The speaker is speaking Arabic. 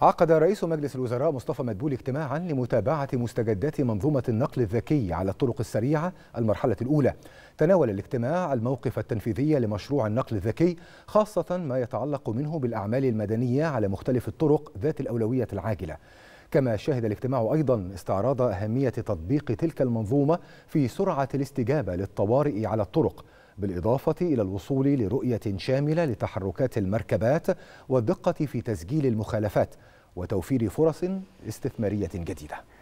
عقد رئيس مجلس الوزراء مصطفى مدبول اجتماعا لمتابعة مستجدات منظومة النقل الذكي على الطرق السريعة المرحلة الأولى تناول الاجتماع الموقف التنفيذي لمشروع النقل الذكي خاصة ما يتعلق منه بالأعمال المدنية على مختلف الطرق ذات الأولوية العاجلة كما شهد الاجتماع أيضا استعراض أهمية تطبيق تلك المنظومة في سرعة الاستجابة للطوارئ على الطرق بالإضافة إلى الوصول لرؤية شاملة لتحركات المركبات والدقة في تسجيل المخالفات وتوفير فرص استثمارية جديدة